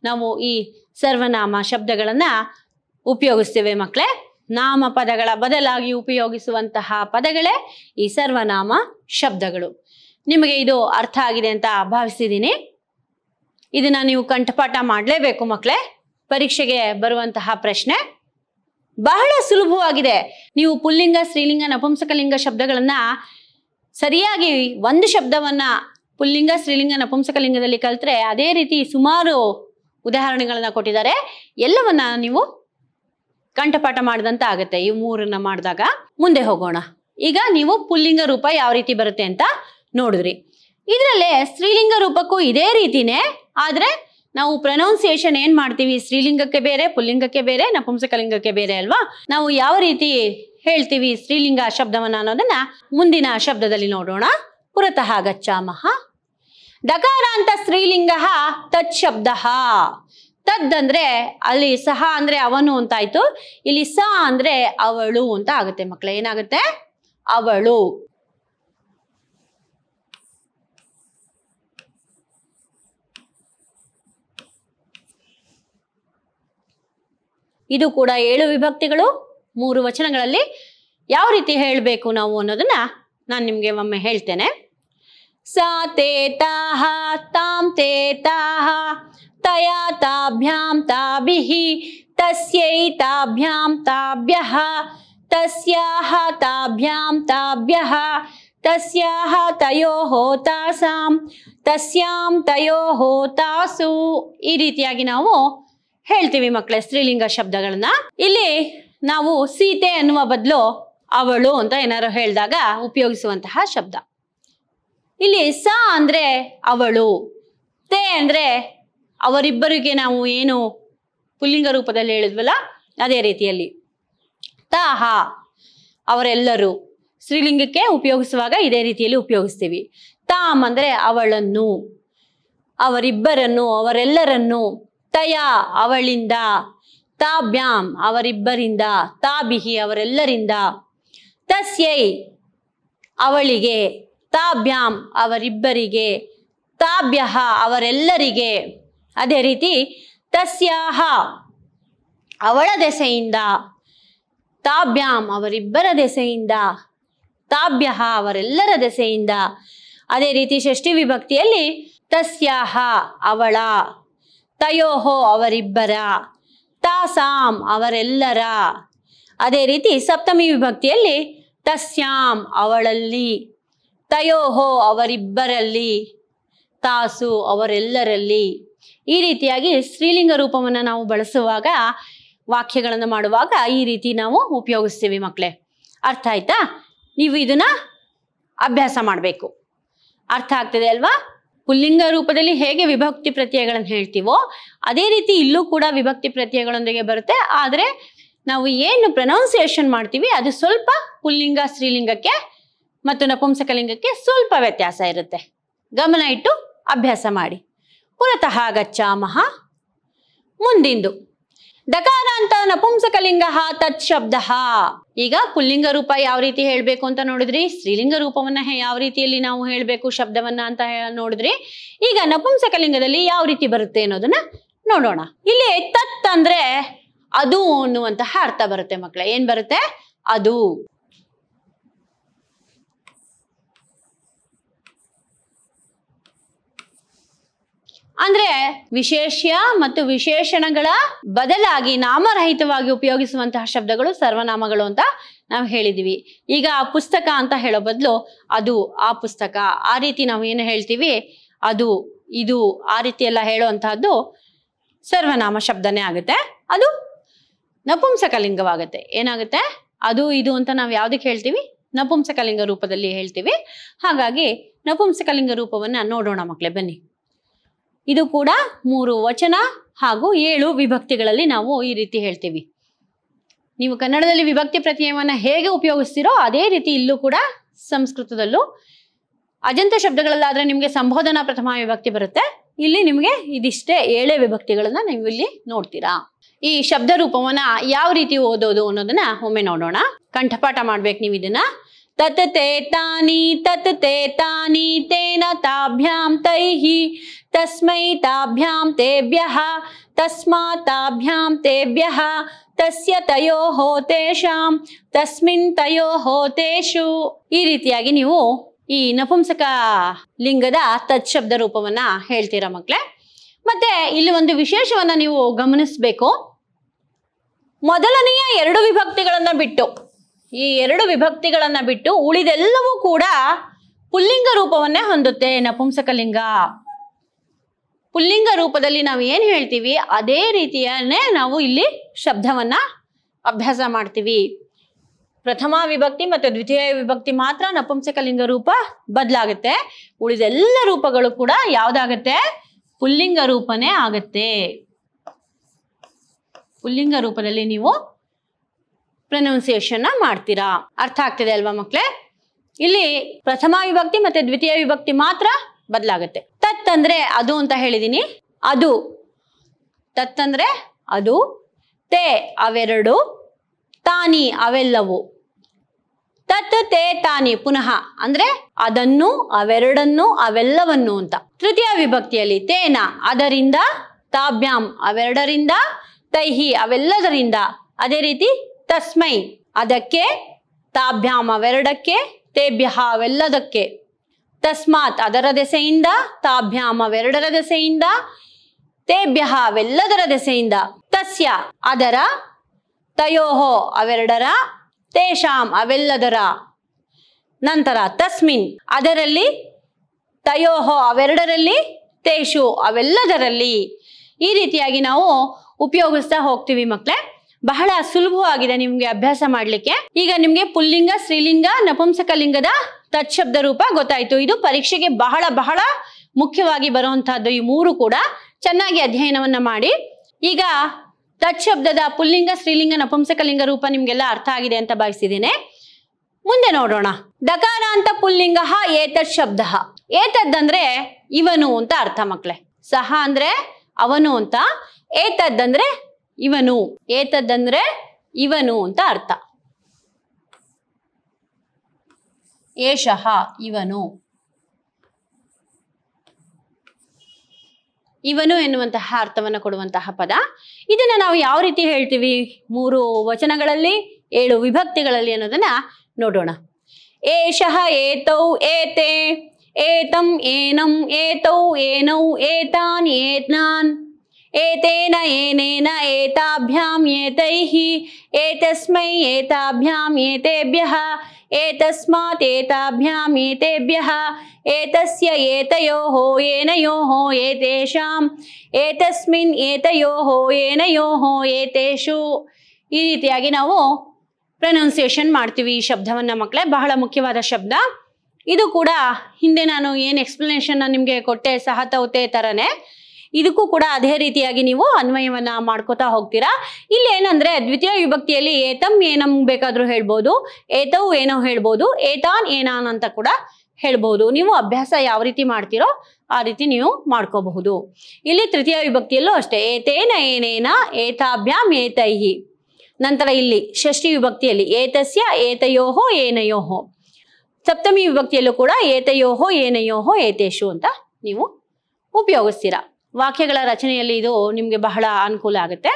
ನಾವು ಈ ಸರ್ವನಾಮ ಶಬ್ದಗಳನ್ನು ಉಪಯೋಗಿಸ್ತೇವೆ ಮಕ್ಕಳೇ ನಾಮ ಪದಗಳ ಬದಲಾಗಿ ಉಪಯೋಗಿಸುವಂತಹ ಪದಗಳೇ ಈ ಸರ್ವನಾಮ ಶಬ್ದಗಳು ನಿಮಗೆ ಇದು ಅರ್ಥ ಆಗಿದೆ ಅಂತ ಭಾವಿಸಿದ್ದೀನಿ ಇದನ್ನು ನೀವು ಕಂಠಪಾಠ ಮಾಡಲೇಬೇಕು ಮಕ್ಕಳೇ ಪರೀಕ್ಷೆಗೆ ಬರುವಂತಹ ಪ್ರಶ್ನೆ ಬಹಳ ಸುಲಭವಾಗಿದೆ ನೀವು ಪುಲ್ಲಿಂಗ ಸ್ತ್ರೀಲಿಂಗ ನಪುಂಸಕಲಿಂಗ ಶಬ್ದಗಳನ್ನ ಸರಿಯಾಗಿ ಒಂದು ಶಬ್ದವನ್ನ ಪುಲ್ಲಿಂಗ ಸ್ತ್ರೀಲಿಂಗ ನಪುಂಸಕಲಿಂಗದಲ್ಲಿ ಕಲಿತರೆ ಅದೇ ರೀತಿ ಸುಮಾರು ಉದಾಹರಣೆಗಳನ್ನ ಕೊಟ್ಟಿದ್ದಾರೆ ಎಲ್ಲವನ್ನ ನೀವು ಕಂಠಪಾಠ ಮಾಡಿದಂತ ಆಗುತ್ತೆ ಈ ಮೂರನ್ನ ಮಾಡಿದಾಗ ಮುಂದೆ ಹೋಗೋಣ ಈಗ ನೀವು ಪುಲ್ಲಿಂಗ ರೂಪ ಯಾವ ರೀತಿ ಬರುತ್ತೆ ಅಂತ ನೋಡಿದ್ರಿ ಇದರಲ್ಲೇ ಸ್ತ್ರೀಲಿಂಗ ರೂಪಕ್ಕೂ ಇದೇ ರೀತಿನೇ ಆದರೆ ನಾವು ಪ್ರೊನೌನ್ಸಿಯೇಷನ್ ಏನ್ ಮಾಡ್ತೀವಿ ಸ್ತ್ರೀಲಿಂಗಕ್ಕೆ ಬೇರೆ ಪುಲ್ಲಿಂಗಕ್ಕೆ ಬೇರೆ ನಪುಂಸಕಲಿಂಗಕ್ಕೆ ಬೇರೆ ಅಲ್ವಾ ನಾವು ಯಾವ ರೀತಿ ಹೇಳ್ತೀವಿ ಸ್ತ್ರೀಲಿಂಗ ಶಬ್ದವನ್ನ ಅನ್ನೋದನ್ನ ಮುಂದಿನ ಶಬ್ದದಲ್ಲಿ ನೋಡೋಣ ಪುರತಃ ಗಚ್ಚಾಮಹ ಅಂತ ಸ್ತ್ರೀಲಿಂಗ ತತ್ ಶಬ್ದ ತದ್ ಅಂದ್ರೆ ಅಲ್ಲಿ ಸಹ ಅಂದ್ರೆ ಅವನು ಅಂತ ಆಯ್ತು ಇಲ್ಲಿ ಸ ಅಂದ್ರೆ ಅವಳು ಅಂತ ಆಗುತ್ತೆ ಮಕ್ಕಳ ಏನಾಗುತ್ತೆ ಅವಳು ಇದು ಕೂಡ ಏಳು ವಿಭಕ್ತಿಗಳು ಮೂರು ವಚನಗಳಲ್ಲಿ ಯಾವ ರೀತಿ ಹೇಳಬೇಕು ನಾವು ಅನ್ನೋದನ್ನ ನಾನು ನಿಮಗೆ ಒಮ್ಮೆ ಹೇಳ್ತೇನೆ ಸಾ ತೇ ತಾ ತಾಂ ತೇತಾಹ ತಯಾ ತಾಭ್ಯಾಂ ತಾಭಿ ತಸ್ಯೈ ತಾಭ್ಯಾಂ ತಾಭ್ಯ ತಸ್ಯಾಹ ತಾಭ್ಯಾಂ ತಸ್ಯಾಹ ತಯೋ ಹೋತಾಸಾಂ ತಸ್ಯಾಂ ತಯೋ ಹೋತಾಸು ಈ ರೀತಿಯಾಗಿ ನಾವು ಹೇಳ್ತೀವಿ ಮಕ್ಕಳೇ ಸ್ತ್ರೀಲಿಂಗ ಶಬ್ದಗಳನ್ನ ಇಲ್ಲಿ ನಾವು ಸೀತೆ ಅನ್ನುವ ಬದಲು ಅವಳು ಅಂತ ಏನಾರು ಹೇಳಿದಾಗ ಉಪಯೋಗಿಸುವಂತಹ ಶಬ್ದ ಇಲ್ಲಿ ಸ ಅಂದ್ರೆ ಅವಳು ತೆ ಅಂದ್ರೆ ಅವರಿಬ್ಬರಿಗೆ ನಾವು ಏನು ಪುಲ್ಲಿಂಗ ರೂಪದಲ್ಲಿ ಹೇಳಿದ್ವಲ್ಲ ಅದೇ ರೀತಿಯಲ್ಲಿ ತಾಹ ಅವರೆಲ್ಲರೂ ಸ್ತ್ರೀಲಿಂಗಕ್ಕೆ ಉಪಯೋಗಿಸುವಾಗ ಇದೇ ರೀತಿಯಲ್ಲಿ ಉಪಯೋಗಿಸ್ತೀವಿ ತಾಮ್ ಅಂದ್ರೆ ಅವಳನ್ನು ಅವರಿಬ್ಬರನ್ನು ಅವರೆಲ್ಲರನ್ನು ತಯಾ ಅವಳಿಂದ ತಾಭ್ಯಾಂ ಅವರಿಬ್ಬರಿಂದ ತಾಬಿಹಿ ಅವರೆಲ್ಲರಿಂದ ತಸ್ಯೈ ಅವಳಿಗೆ ತಾಭ್ಯಾಂ ಅವರಿಬ್ಬರಿಗೆ ತಾಭ್ಯ ಅವರೆಲ್ಲರಿಗೆ ಅದೇ ರೀತಿ ತಸ್ಯಾಹ ಅವಳ ದೆಸೆಯಿಂದ ತಾಭ್ಯಾಮ್ ಅವರಿಬ್ಬರ ದೆಸೆಯಿಂದ ತಾಭ್ಯ ಅವರೆಲ್ಲರ ದೆಸೆಯಿಂದ ಅದೇ ರೀತಿ ಷಷ್ಠಿ ವಿಭಕ್ತಿಯಲ್ಲಿ ತಸ್ಯಾಹ ಅವಳ ತಯೋಹೋ ಅವರಿಬ್ಬರ ತಾಸಾಂ ಅವರೆಲ್ಲರ ಅದೇ ರೀತಿ ಸಪ್ತಮಿ ವಿಭಕ್ತಿಯಲ್ಲಿ ತಸ್ಯಾಂ ಅವಳಲ್ಲಿ ತಯೋಹೋ ಅವರಿಬ್ಬರಲ್ಲಿ ತಾಸು ಅವರೆಲ್ಲರಲ್ಲಿ ಈ ರೀತಿಯಾಗಿ ಸ್ತ್ರೀಲಿಂಗ ರೂಪವನ್ನು ನಾವು ಬಳಸುವಾಗ ವಾಕ್ಯಗಳನ್ನು ಮಾಡುವಾಗ ಈ ರೀತಿ ನಾವು ಉಪಯೋಗಿಸ್ತೀವಿ ಮಕ್ಕಳೇ ಅರ್ಥ ಆಯ್ತಾ ನೀವು ಇದನ್ನ ಅಭ್ಯಾಸ ಮಾಡಬೇಕು ಅರ್ಥ ಆಗ್ತದೆ ಅಲ್ವಾ ಪುಲ್ಲಿಂಗ ರೂಪದಲ್ಲಿ ಹೇಗೆ ವಿಭಕ್ತಿ ಪ್ರತ್ಯಯಗಳನ್ನು ಹೇಳ್ತೀವೋ ಅದೇ ರೀತಿ ಇಲ್ಲೂ ಕೂಡ ವಿಭಕ್ತಿ ಪ್ರತ್ಯಯಗಳೊಂದಿಗೆ ಬರುತ್ತೆ ಆದರೆ ನಾವು ಏನು ಪ್ರೊನೌನ್ಸಿಯೇಷನ್ ಮಾಡ್ತೀವಿ ಅದು ಸ್ವಲ್ಪ ಪುಲ್ಲಿಂಗ ಸ್ತ್ರೀಲಿಂಗಕ್ಕೆ ಮತ್ತು ನಪುಂಸಕಲಿಂಗಕ್ಕೆ ಸ್ವಲ್ಪ ವ್ಯತ್ಯಾಸ ಇರುತ್ತೆ ಗಮನ ಇಟ್ಟು ಅಭ್ಯಾಸ ಮಾಡಿ ಪುರತಃ ಗಚ್ಚಾಮಹ ಮುಂದಿಂದು ಡಕಾರ ಅಂತ ನಪುಂಸಕಲಿಂಗ ಶಬ್ದ ಈಗ ಪುಲ್ಲಿಂಗ ರೂಪ ಯಾವ ರೀತಿ ಹೇಳ್ಬೇಕು ಅಂತ ನೋಡಿದ್ರಿ ಸ್ತ್ರೀಲಿಂಗ ರೂಪವನ್ನ ಯಾವ ರೀತಿಯಲ್ಲಿ ನಾವು ಹೇಳ್ಬೇಕು ಶಬ್ದವನ್ನ ಅಂತ ನೋಡಿದ್ರಿ ಈಗ ನಪುಂಸಕಲಿಂಗದಲ್ಲಿ ಯಾವ ರೀತಿ ಬರುತ್ತೆ ಅನ್ನೋದನ್ನ ನೋಡೋಣ ಇಲ್ಲಿ ತತ್ ಅಂದ್ರೆ ಅದು ಅನ್ನುವಂತಹ ಅರ್ಥ ಬರುತ್ತೆ ಮಕ್ಕಳೇ ಏನ್ ಬರುತ್ತೆ ಅದು ಅಂದ್ರೆ ವಿಶೇಷ್ಯ ಮತ್ತು ವಿಶೇಷಣಗಳ ಬದಲಾಗಿ ನಾಮರಹಿತವಾಗಿ ಉಪಯೋಗಿಸುವಂತಹ ಶಬ್ದಗಳು ಸರ್ವನಾಮಗಳು ಅಂತ ನಾವು ಹೇಳಿದೀವಿ ಈಗ ಆ ಪುಸ್ತಕ ಅಂತ ಹೇಳೋ ಬದಲು ಅದು ಆ ಪುಸ್ತಕ ಆ ರೀತಿ ನಾವು ಏನು ಹೇಳ್ತೀವಿ ಅದು ಇದು ಆ ರೀತಿ ಎಲ್ಲ ಹೇಳುವಂತಹದ್ದು ಸರ್ವನಾಮ ಶಬ್ದನೇ ಆಗುತ್ತೆ ಅದು ನಪುಂಸಕಲಿಂಗವಾಗುತ್ತೆ ಏನಾಗುತ್ತೆ ಅದು ಇದು ಅಂತ ನಾವು ಯಾವ್ದಕ್ಕೆ ಹೇಳ್ತೀವಿ ನಪುಂಸಕಲಿಂಗ ರೂಪದಲ್ಲಿ ಹೇಳ್ತೀವಿ ಹಾಗಾಗಿ ನಪುಂಸಕಲಿಂಗ ರೂಪವನ್ನ ನೋಡೋಣ ಮಕ್ಕಳೇ ಬನ್ನಿ ಇದು ಕೂಡ ಮೂರು ವಚನ ಹಾಗೂ ಏಳು ವಿಭಕ್ತಿಗಳಲ್ಲಿ ನಾವು ಈ ರೀತಿ ಹೇಳ್ತೀವಿ ನೀವು ಕನ್ನಡದಲ್ಲಿ ವಿಭಕ್ತಿ ಪ್ರತ್ಯಯವನ್ನು ಹೇಗೆ ಉಪಯೋಗಿಸ್ತೀರೋ ಅದೇ ರೀತಿ ಇಲ್ಲೂ ಕೂಡ ಸಂಸ್ಕೃತದಲ್ಲೂ ಅಜಂತ ಶಬ್ದಗಳಲ್ಲಾದರೆ ನಿಮಗೆ ಸಂಬೋಧನಾ ಪ್ರಥಮ ವಿಭಕ್ತಿ ಬರುತ್ತೆ ಇಲ್ಲಿ ನಿಮಗೆ ಇದಿಷ್ಟೇ ಏಳೇ ವಿಭಕ್ತಿಗಳನ್ನ ನೀವು ಇಲ್ಲಿ ನೋಡ್ತೀರಾ ಈ ಶಬ್ದ ರೂಪವನ್ನ ಯಾವ ರೀತಿ ಓದೋದು ಅನ್ನೋದನ್ನ ಒಮ್ಮೆ ನೋಡೋಣ ಕಂಠಪಾಠ ಮಾಡ್ಬೇಕು ನೀವು ಇದನ್ನ ತೇ ತಾನಿ ತೇ ತಾನಿ ತೇನ ತಾಭ್ಯಾಂ ತೈಹಿ ತಸ್ಮೈ ತಾಭ್ಯಾಂ ತೇಭ್ಯ तस्मात् ತೇಭ್ಯ ತಸ್ಯ ತಯೋ ಹೋತೇಶಾಂ ತಸ್ಮಿನ್ ತಯೋ ಹೋತೇಶು ಈ ರೀತಿಯಾಗಿ ನೀವು ಈ ನಪುಂಸಕ ಲಿಂಗದ ಶಬ್ದ ರೂಪವನ್ನ ಹೇಳ್ತೀರಾ ಮಕ್ಕಳೇ ಮತ್ತೆ ಇಲ್ಲಿ ಒಂದು ವಿಶೇಷವನ್ನ ನೀವು ಗಮನಿಸಬೇಕು ಮೊದಲನೆಯ ಎರಡು ವಿಭಕ್ತಿಗಳನ್ನ ಬಿಟ್ಟು ಈ ಎರಡು ವಿಭಕ್ತಿಗಳನ್ನ ಬಿಟ್ಟು ಉಳಿದೆಲ್ಲವೂ ಕೂಡ ಪುಲ್ಲಿಂಗ ರೂಪವನ್ನೇ ಹೊಂದುತ್ತೆ ನಪುಂಸಕ ಲಿಂಗ ಪುಲ್ಲಿಂಗ ರೂಪದಲ್ಲಿ ನಾವು ಏನು ಹೇಳ್ತೀವಿ ಅದೇ ರೀತಿಯನ್ನೇ ನಾವು ಇಲ್ಲಿ ಶಬ್ದವನ್ನ ಅಭ್ಯಾಸ ಮಾಡ್ತೀವಿ ಪ್ರಥಮ ವಿಭಕ್ತಿ ಮತ್ತು ದ್ವಿತೀಯ ವಿಭಕ್ತಿ ಮಾತ್ರ ನಪುಂಸಕಲಿಂಗ ರೂಪ ಬದಲಾಗುತ್ತೆ ಉಳಿದೆಲ್ಲ ರೂಪಗಳು ಕೂಡ ಯಾವ್ದಾಗತ್ತೆ ಪುಲ್ಲಿಂಗ ರೂಪನೇ ಆಗತ್ತೆ ಪುಲ್ಲಿಂಗ ರೂಪದಲ್ಲಿ ನೀವು ಪ್ರೊನೌನ್ಸಿಯೇಷನ್ನ ಮಾಡ್ತೀರಾ ಅರ್ಥ ಆಗ್ತಿದೆ ಅಲ್ವಾ ಮಕ್ಕಳೇ ಇಲ್ಲಿ ಪ್ರಥಮ ವಿಭಕ್ತಿ ಮತ್ತೆ ದ್ವಿತೀಯ ವಿಭಕ್ತಿ ಮಾತ್ರ ಬದಲಾಗುತ್ತೆ ತತ್ ಅಂದ್ರೆ ಅದು ಅಂತ ಹೇಳಿದೀನಿ ಅದು ತತ್ ಅಂದ್ರೆ ಅದು ತೇ ಅವೆರಡು ತಾನಿ ಅವೆಲ್ಲವೂ ತತ್ ತೇ ತಾನಿ ಪುನಃ ಅಂದ್ರೆ ಅದನ್ನು ಅವೆರಡನ್ನು ಅವೆಲ್ಲವನ್ನು ಅಂತ ತೃತೀಯ ವಿಭಕ್ತಿಯಲ್ಲಿ ತೇನ ಅದರಿಂದ ತಾಭ್ಯಾಂ ಅವೆರಡರಿಂದ ತೈಹಿ ಅವೆಲ್ಲದರಿಂದ ಅದೇ ರೀತಿ ತಸ್ಮೈ ಅದಕ್ಕೆ ತಾಭ್ಯಾಮ್ ಅವೆರಡಕ್ಕೆ ತೇಭ್ಯ ಅವೆಲ್ಲದಕ್ಕೆ ತಸ್ಮಾತ್ ಅದರ ದೆಸೆಯಿಂದ ಎರಡರ ದೆಸೆಯಿಂದ ತೇಭ್ಯ ಅವೆಲ್ಲದರ ದೆಸೆಯಿಂದ ತಸ್ಯ ಅದರ ತಯೋಹೋ ಅವೆರಡರ ತೇಷಾಂ ಅವೆಲ್ಲದರ ನಂತರ ತಸ್ಮಿನ್ ಅದರಲ್ಲಿ ತಯೋಹೋ ಅವೆರಡರಲ್ಲಿ ತೇಷು ಅವೆಲ್ಲದರಲ್ಲಿ ಈ ರೀತಿಯಾಗಿ ನಾವು ಉಪಯೋಗಿಸ್ತಾ ಹೋಗ್ತೀವಿ ಮಕ್ಕಳೇ ಬಹಳ ಸುಲಭವಾಗಿದೆ ನಿಮ್ಗೆ ಅಭ್ಯಾಸ ಮಾಡ್ಲಿಕ್ಕೆ ಈಗ ನಿಮ್ಗೆ ಪುಲ್ಲಿಂಗ ಸ್ತ್ರೀಲಿಂಗ ನಪುಂಸಕ ಲಿಂಗದ ತತ್ಶಬ್ದ ರೂಪ ಗೊತ್ತಾಯ್ತು ಇದು ಪರೀಕ್ಷೆಗೆ ಬಹಳ ಬಹಳ ಮುಖ್ಯವಾಗಿ ಬರುವಂತಹದ್ದು ಈ ಮೂರು ಕೂಡ ಚೆನ್ನಾಗಿ ಅಧ್ಯಯನವನ್ನ ಮಾಡಿ ಈಗ ತತ್ಶಬ್ದದ ಪುಲ್ಲಿಂಗ ಸ್ತ್ರೀಲಿಂಗ ನಪುಂಸಕಲಿಂಗ ರೂಪ ನಿಮ್ಗೆಲ್ಲ ಅರ್ಥ ಆಗಿದೆ ಅಂತ ಭಾವಿಸಿದ್ದೇನೆ ಮುಂದೆ ನೋಡೋಣ ಅಂತ ಪುಲ್ಲಿಂಗ ಏತತ್ ಶಬ್ದ ಏತದ್ದಂದ್ರೆ ಇವನು ಅಂತ ಅರ್ಥ ಮಕ್ಳೆ ಸಹ ಅಂದ್ರೆ ಅವನು ಅಂತ ಏತದ್ದಂದ್ರೆ ಇವನು ಏತದ್ದಂದ್ರೆ ಇವನು ಅಂತ ಅರ್ಥ ಏಷಃ ಇವನು ಇವನು ಎನ್ನುವಂತಹ ಅರ್ಥವನ್ನು ಕೊಡುವಂತಹ ಪದ ಇದನ್ನ ನಾವು ಯಾವ ರೀತಿ ಹೇಳ್ತೀವಿ ಮೂರು ವಚನಗಳಲ್ಲಿ ಏಳು ವಿಭಕ್ತಿಗಳಲ್ಲಿ ಅನ್ನೋದನ್ನ ನೋಡೋಣ ಏಷಃ ಏತೌ ಏತೆ ಏತಂ ಏನಂ ಏತೌ ಏನೌ ಏತಾನ್ ಏತ್ನಾನ್ ಏತೇನ ಏನೇನ ಏತಾಭ್ಯಾಂ ಏತೈಹಿ ಏತಸ್ಮೈ ಏತಾಭ್ಯಾಂ ಏತೆಭ್ಯ ಏತಸ್ಮಾತ್ एताभ्याम् एतेभ्यः एतस्य एतयोः येनयोः एतेषाम् एतस्मिन् एतयोः येनयोः ಏತೇಶು ಈ ರೀತಿಯಾಗಿ ನಾವು ಪ್ರೊನೌನ್ಸಿಯೇಷನ್ ಮಾಡ್ತೀವಿ ಈ ಶಬ್ದವನ್ನು ಮಕ್ಕಳೇ ಬಹಳ ಮುಖ್ಯವಾದ ಶಬ್ದ ಇದು ಕೂಡ ಹಿಂದೆ ನಾನು ಏನು ಎಕ್ಸ್ಪ್ಲನೇಷನ್ನ ನಿಮಗೆ ಕೊಟ್ಟೆ ಸಹ ಥರನೇ ಇದಕ್ಕೂ ಕೂಡ ಅದೇ ರೀತಿಯಾಗಿ ನೀವು ಅನ್ವಯವನ್ನ ಮಾಡ್ಕೋತಾ ಹೋಗ್ತೀರಾ ಇಲ್ಲಿ ಏನಂದ್ರೆ ದ್ವಿತೀಯ ವಿಭಕ್ತಿಯಲ್ಲಿ ಏತಂ ಏನಂ ಬೇಕಾದ್ರೂ ಹೇಳ್ಬೋದು ಏತವು ಏನೋ ಹೇಳ್ಬೋದು ಏತಾನ್ ಏನಾನ್ ಅಂತ ಕೂಡ ಹೇಳ್ಬಹುದು ನೀವು ಅಭ್ಯಾಸ ಯಾವ ರೀತಿ ಮಾಡ್ತೀರೋ ಆ ರೀತಿ ನೀವು ಮಾಡ್ಕೋಬಹುದು ಇಲ್ಲಿ ತೃತೀಯ ವಿಭಕ್ತಿಯಲ್ಲೂ ಅಷ್ಟೇ ಏತೇನ ಏನೇನ ಏತಾಭ್ಯಾಮ್ ಏತೈಹಿ ನಂತರ ಇಲ್ಲಿ ಷಷ್ಠಿ ವಿಭಕ್ತಿಯಲ್ಲಿ ಏತಸ್ಯ ಏತಯೋಹೋ ಏನಯೋಹೋ ಸಪ್ತಮಿ ವಿಭಕ್ತಿಯಲ್ಲೂ ಕೂಡ ಏತಯೋಹೋ ಏನಯೋಹೋ ಏತೇಶು ಅಂತ ನೀವು ಉಪಯೋಗಿಸ್ತೀರಾ ವಾಕ್ಯಗಳ ರಚನೆಯಲ್ಲಿ ಇದು ನಿಮಗೆ ಬಹಳ ಅನುಕೂಲ ಆಗುತ್ತೆ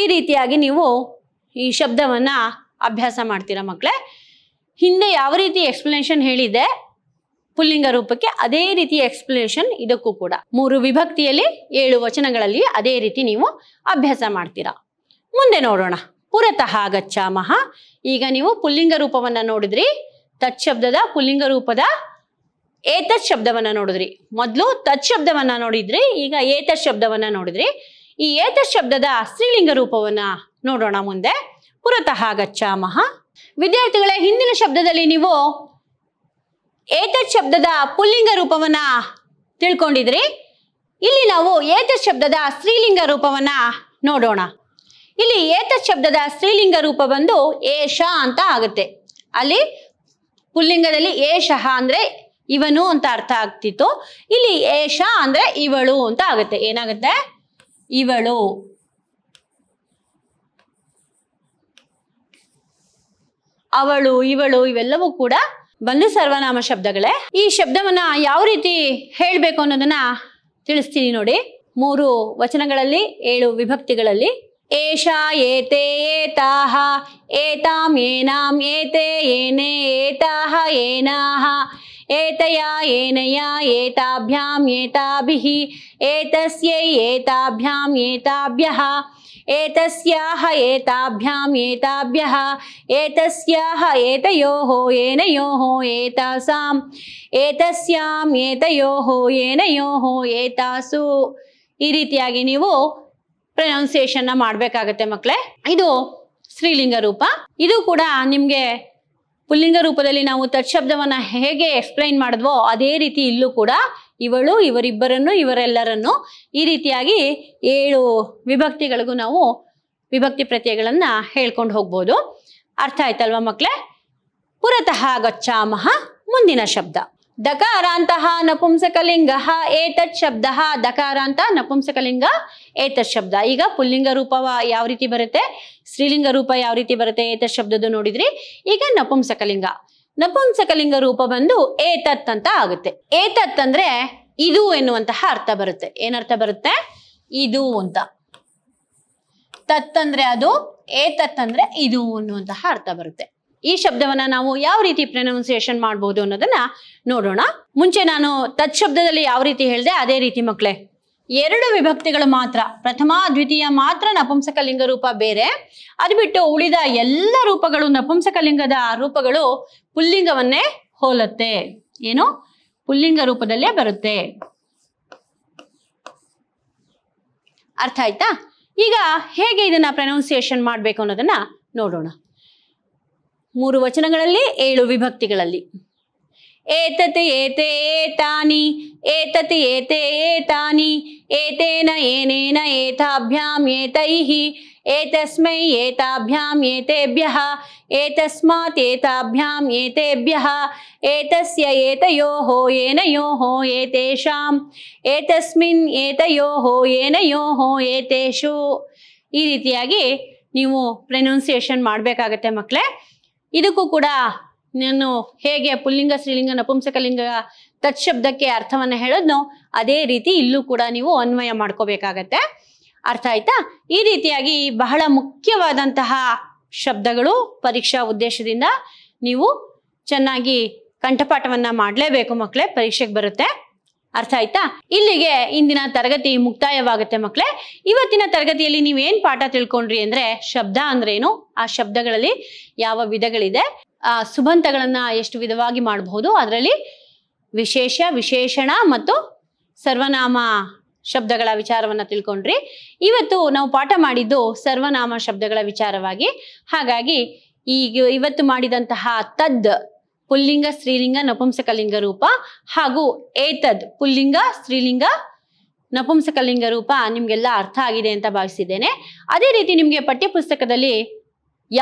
ಈ ರೀತಿಯಾಗಿ ನೀವು ಈ ಶಬ್ದವನ್ನು ಅಭ್ಯಾಸ ಮಾಡ್ತೀರಾ ಮಕ್ಕಳೇ ಹಿಂದೆ ಯಾವ ರೀತಿ ಎಕ್ಸ್ಪ್ಲನೇಷನ್ ಹೇಳಿದೆ ಪುಲ್ಲಿಂಗ ರೂಪಕ್ಕೆ ಅದೇ ರೀತಿ ಎಕ್ಸ್ಪ್ಲನೇಷನ್ ಇದಕ್ಕೂ ಕೂಡ ಮೂರು ವಿಭಕ್ತಿಯಲ್ಲಿ ಏಳು ವಚನಗಳಲ್ಲಿ ಅದೇ ರೀತಿ ನೀವು ಅಭ್ಯಾಸ ಮಾಡ್ತೀರಾ ಮುಂದೆ ನೋಡೋಣ ಪುರತಃ ಗಚ್ಚಾಮಹ ಈಗ ನೀವು ಪುಲ್ಲಿಂಗ ರೂಪವನ್ನ ನೋಡಿದ್ರಿ ಶಬ್ದದ ಪುಲ್ಲಿಂಗ ರೂಪದ ಏತತ್ ಶಬ್ದವನ್ನ ನೋಡಿದ್ರಿ ಮೊದಲು ತತ್ ಶಬ್ದವನ್ನ ನೋಡಿದ್ರಿ ಈಗ ಏತ ಶಬ್ದವನ್ನ ನೋಡಿದ್ರಿ ಈ ಏತ ಶಬ್ದದ ಸ್ತ್ರೀಲಿಂಗ ರೂಪವನ್ನ ನೋಡೋಣ ಮುಂದೆ ಪುರತಃ ಗಚ್ಚಾಮಹ ವಿದ್ಯಾರ್ಥಿಗಳೇ ಹಿಂದಿನ ಶಬ್ದದಲ್ಲಿ ನೀವು ಏತತ್ ಶಬ್ದದ ಪುಲ್ಲಿಂಗ ರೂಪವನ್ನ ತಿಳ್ಕೊಂಡಿದ್ರಿ ಇಲ್ಲಿ ನಾವು ಏತ ಶಬ್ದದ ಸ್ತ್ರೀಲಿಂಗ ರೂಪವನ್ನ ನೋಡೋಣ ಇಲ್ಲಿ ಏತ ಶಬ್ದದ ಸ್ತ್ರೀಲಿಂಗ ರೂಪ ಬಂದು ಏಷ ಅಂತ ಆಗುತ್ತೆ ಅಲ್ಲಿ ಪುಲ್ಲಿಂಗದಲ್ಲಿ ಏಷಃ ಅಂದ್ರೆ ಇವನು ಅಂತ ಅರ್ಥ ಆಗ್ತಿತ್ತು ಇಲ್ಲಿ ಏಷ ಅಂದ್ರೆ ಇವಳು ಅಂತ ಆಗುತ್ತೆ ಏನಾಗುತ್ತೆ ಇವಳು ಅವಳು ಇವಳು ಇವೆಲ್ಲವೂ ಕೂಡ ಬಂದು ಸರ್ವನಾಮ ಶಬ್ದಗಳೇ ಈ ಶಬ್ದವನ್ನ ಯಾವ ರೀತಿ ಹೇಳಬೇಕು ಅನ್ನೋದನ್ನ ತಿಳಿಸ್ತೀನಿ ನೋಡಿ ಮೂರು ವಚನಗಳಲ್ಲಿ ಏಳು ವಿಭಕ್ತಿಗಳಲ್ಲಿ ಏಷಾ ಏತೆ ಏತಾಹ ಏತಾಂ ಏನಾಂ ಏತೆ ಏನೇ ಏತಾಹ ಏನಾಹ एतया ಏನಯ एताभ्याम् एताभिः ಏತಸ್ಯೈ एताभ्याम् एताभ्यः एतस्याः एताभ्याम् एताभ्यः एतस्याः ಏತಯೋ ಏನಯೋ ಏತಾಸು ಈ ರೀತಿಯಾಗಿ ನೀವು ಪ್ರೊನೌನ್ಸಿಯೇಷನ್ ಮಾಡ್ಬೇಕಾಗತ್ತೆ ಮಕ್ಕಳೇ ಇದು ಸ್ತ್ರೀಲಿಂಗ ರೂಪ ಇದು ಕೂಡ ನಿಮಗೆ ಪುಲ್ಲಿಂಗ ರೂಪದಲ್ಲಿ ನಾವು ತತ್ ಶಬ್ದವನ್ನ ಹೇಗೆ ಎಕ್ಸ್ಪ್ಲೈನ್ ಮಾಡಿದ್ವೋ ಅದೇ ರೀತಿ ಇಲ್ಲೂ ಕೂಡ ಇವಳು ಇವರಿಬ್ಬರನ್ನು ಇವರೆಲ್ಲರನ್ನು ಈ ರೀತಿಯಾಗಿ ಏಳು ವಿಭಕ್ತಿಗಳಿಗೂ ನಾವು ವಿಭಕ್ತಿ ಪ್ರತ್ಯಯಗಳನ್ನ ಹೇಳ್ಕೊಂಡು ಹೋಗ್ಬೋದು ಅರ್ಥ ಆಯ್ತಲ್ವಾ ಮಕ್ಕಳೇ ಪುರತಃ ಗಚ್ಚಾಮಹ ಮುಂದಿನ ಶಬ್ದ ದಕಾರಾಂತಹ ನಪುಂಸಕಲಿಂಗ ಏತತ್ ಶಬ್ದ ದಕಾರಾಂತ ನಪುಂಸಕಲಿಂಗ ಏತತ್ ಶಬ್ದ ಈಗ ಪುಲ್ಲಿಂಗ ರೂಪವ ಯಾವ ರೀತಿ ಬರುತ್ತೆ ಸ್ತ್ರೀಲಿಂಗ ರೂಪ ಯಾವ ರೀತಿ ಬರುತ್ತೆ ಏತ ಶಬ್ದದ್ದು ನೋಡಿದ್ರಿ ಈಗ ನಪುಂಸಕಲಿಂಗ ನಪುಂಸಕಲಿಂಗ ರೂಪ ಬಂದು ಏತತ್ ಅಂತ ಆಗುತ್ತೆ ಏತತ್ ಅಂದ್ರೆ ಇದು ಎನ್ನುವಂತಹ ಅರ್ಥ ಬರುತ್ತೆ ಏನರ್ಥ ಬರುತ್ತೆ ಇದು ಅಂತ ತತ್ ಅಂದ್ರೆ ಅದು ಏತತ್ ಅಂದ್ರೆ ಇದು ಅನ್ನುವಂತಹ ಅರ್ಥ ಬರುತ್ತೆ ಈ ಶಬ್ದವನ್ನ ನಾವು ಯಾವ ರೀತಿ ಪ್ರೊನೌನ್ಸಿಯೇಷನ್ ಮಾಡಬಹುದು ಅನ್ನೋದನ್ನ ನೋಡೋಣ ಮುಂಚೆ ನಾನು ತತ್ ಶಬ್ದದಲ್ಲಿ ಯಾವ ರೀತಿ ಹೇಳಿದೆ ಅದೇ ರೀತಿ ಮಕ್ಳೆ ಎರಡು ವಿಭಕ್ತಿಗಳು ಮಾತ್ರ ಪ್ರಥಮ ದ್ವಿತೀಯ ಮಾತ್ರ ನಪುಂಸಕ ಲಿಂಗ ರೂಪ ಬೇರೆ ಅದು ಬಿಟ್ಟು ಉಳಿದ ಎಲ್ಲ ರೂಪಗಳು ನಪುಂಸಕ ಲಿಂಗದ ರೂಪಗಳು ಪುಲ್ಲಿಂಗವನ್ನೇ ಹೋಲುತ್ತೆ ಏನು ಪುಲ್ಲಿಂಗ ರೂಪದಲ್ಲೇ ಬರುತ್ತೆ ಅರ್ಥ ಆಯ್ತಾ ಈಗ ಹೇಗೆ ಇದನ್ನ ಪ್ರೊನೌನ್ಸಿಯೇಷನ್ ಮಾಡಬೇಕು ಅನ್ನೋದನ್ನ ನೋಡೋಣ ಮೂರು ವಚನಗಳಲ್ಲಿ ಏಳು ವಿಭಕ್ತಿಗಳಲ್ಲಿ ಏತತ್ ಏತೆ ಏತಾನಿ ಏತತ್ ಏತೆ ಏತಾನಿ ಏತೇನ ಏನೇನ ಏತಾಭ್ಯಾಂ ಏತೈಹಿ ಏತಸ್ಮೈ ಏತಾಭ್ಯಾಂ ಏತೇಭ್ಯಃ ಏತಸ್ಮಾತ್ ಏತಾಭ್ಯಾಂ ಏತೇಭ್ಯಃ ಏತಸ್ಯ ಏತಯೋಃ ಏನಯೋಃ ಏತೇಷಾಂ ಏತಸ್ಮಿನ್ ಏತಯೋಃ ಏನಯೋಃ ಏತೇಷು ಈ ರೀತಿಯಾಗಿ ನೀವು ಪ್ರೊನೌನ್ಸಿಯೇಷನ್ ಮಾಡಬೇಕಾಗತ್ತೆ ಮಕ್ಕಳೇ ಇದಕ್ಕೂ ಕೂಡ ನಾನು ಹೇಗೆ ಪುಲ್ಲಿಂಗ ಸ್ತ್ರೀಲಿಂಗ ನಪುಂಸಕಲಿಂಗ ಶಬ್ದಕ್ಕೆ ಅರ್ಥವನ್ನ ಹೇಳೋದ್ನೋ ಅದೇ ರೀತಿ ಇಲ್ಲೂ ಕೂಡ ನೀವು ಅನ್ವಯ ಮಾಡ್ಕೋಬೇಕಾಗತ್ತೆ ಅರ್ಥ ಆಯ್ತಾ ಈ ರೀತಿಯಾಗಿ ಬಹಳ ಮುಖ್ಯವಾದಂತಹ ಶಬ್ದಗಳು ಪರೀಕ್ಷಾ ಉದ್ದೇಶದಿಂದ ನೀವು ಚೆನ್ನಾಗಿ ಕಂಠಪಾಠವನ್ನ ಮಾಡಲೇಬೇಕು ಮಕ್ಕಳೇ ಪರೀಕ್ಷೆಗೆ ಬರುತ್ತೆ ಅರ್ಥ ಆಯ್ತಾ ಇಲ್ಲಿಗೆ ಇಂದಿನ ತರಗತಿ ಮುಕ್ತಾಯವಾಗುತ್ತೆ ಮಕ್ಕಳೇ ಇವತ್ತಿನ ತರಗತಿಯಲ್ಲಿ ನೀವೇನ್ ಪಾಠ ತಿಳ್ಕೊಂಡ್ರಿ ಅಂದ್ರೆ ಶಬ್ದ ಅಂದ್ರೇನು ಆ ಶಬ್ದಗಳಲ್ಲಿ ಯಾವ ವಿಧಗಳಿದೆ ಆ ಸುಬಂತಗಳನ್ನ ಎಷ್ಟು ವಿಧವಾಗಿ ಮಾಡಬಹುದು ಅದರಲ್ಲಿ ವಿಶೇಷ ವಿಶೇಷಣ ಮತ್ತು ಸರ್ವನಾಮ ಶಬ್ದಗಳ ವಿಚಾರವನ್ನ ತಿಳ್ಕೊಂಡ್ರಿ ಇವತ್ತು ನಾವು ಪಾಠ ಮಾಡಿದ್ದು ಸರ್ವನಾಮ ಶಬ್ದಗಳ ವಿಚಾರವಾಗಿ ಹಾಗಾಗಿ ಈಗ ಇವತ್ತು ಮಾಡಿದಂತಹ ತದ್ ಪುಲ್ಲಿಂಗ ಸ್ತ್ರೀಲಿಂಗ ನಪುಂಸಕಲಿಂಗ ರೂಪ ಹಾಗೂ ಏತದ್ ಪುಲ್ಲಿಂಗ ಸ್ತ್ರೀಲಿಂಗ ನಪುಂಸಕಲಿಂಗ ರೂಪ ನಿಮ್ಗೆಲ್ಲ ಅರ್ಥ ಆಗಿದೆ ಅಂತ ಭಾವಿಸಿದ್ದೇನೆ ಅದೇ ರೀತಿ ನಿಮಗೆ ಪಠ್ಯಪುಸ್ತಕದಲ್ಲಿ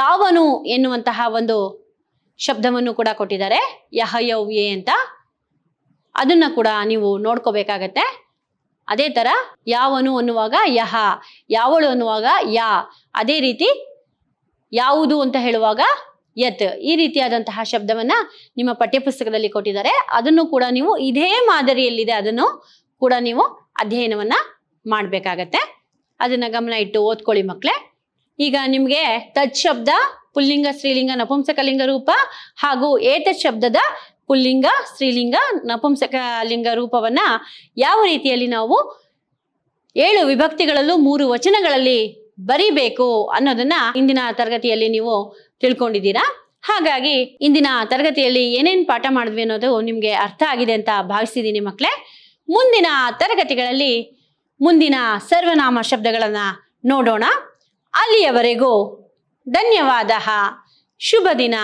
ಯಾವನು ಎನ್ನುವಂತಹ ಒಂದು ಶಬ್ದವನ್ನು ಕೂಡ ಕೊಟ್ಟಿದ್ದಾರೆ ಯಹಯವ್ ಎ ಅಂತ ಅದನ್ನ ಕೂಡ ನೀವು ನೋಡ್ಕೋಬೇಕಾಗತ್ತೆ ಅದೇ ತರ ಯಾವನು ಅನ್ನುವಾಗ ಯಹ ಯಾವಳು ಅನ್ನುವಾಗ ಯಾ ಅದೇ ರೀತಿ ಯಾವುದು ಅಂತ ಹೇಳುವಾಗ ಯತ್ ಈ ರೀತಿಯಾದಂತಹ ಶಬ್ದವನ್ನ ನಿಮ್ಮ ಪಠ್ಯಪುಸ್ತಕದಲ್ಲಿ ಕೊಟ್ಟಿದ್ದಾರೆ ಅದನ್ನು ಕೂಡ ನೀವು ಇದೇ ಮಾದರಿಯಲ್ಲಿದೆ ಅದನ್ನು ಕೂಡ ನೀವು ಅಧ್ಯಯನವನ್ನ ಮಾಡ್ಬೇಕಾಗತ್ತೆ ಅದನ್ನ ಗಮನ ಇಟ್ಟು ಓದ್ಕೊಳ್ಳಿ ಮಕ್ಳೆ ಈಗ ನಿಮಗೆ ತತ್ ಶಬ್ದ ಪುಲ್ಲಿಂಗ ಸ್ತ್ರೀಲಿಂಗ ನಪುಂಸಕಲಿಂಗ ರೂಪ ಹಾಗೂ ಏತ ಶಬ್ದದ ಪುಲ್ಲಿಂಗ ಸ್ತ್ರೀಲಿಂಗ ನಪುಂಸಕ ಲಿಂಗ ರೂಪವನ್ನ ಯಾವ ರೀತಿಯಲ್ಲಿ ನಾವು ಏಳು ವಿಭಕ್ತಿಗಳಲ್ಲೂ ಮೂರು ವಚನಗಳಲ್ಲಿ ಬರಿಬೇಕು ಅನ್ನೋದನ್ನ ಇಂದಿನ ತರಗತಿಯಲ್ಲಿ ನೀವು ತಿಳ್ಕೊಂಡಿದ್ದೀರಾ ಹಾಗಾಗಿ ಇಂದಿನ ತರಗತಿಯಲ್ಲಿ ಏನೇನು ಪಾಠ ಮಾಡಿದ್ವಿ ಅನ್ನೋದು ನಿಮಗೆ ಅರ್ಥ ಆಗಿದೆ ಅಂತ ಭಾವಿಸಿದ್ದೀನಿ ಮಕ್ಕಳೇ ಮುಂದಿನ ತರಗತಿಗಳಲ್ಲಿ ಮುಂದಿನ ಸರ್ವನಾಮ ಶಬ್ದಗಳನ್ನು ನೋಡೋಣ ಅಲ್ಲಿಯವರೆಗೂ ಧನ್ಯವಾದ ಶುಭ ದಿನ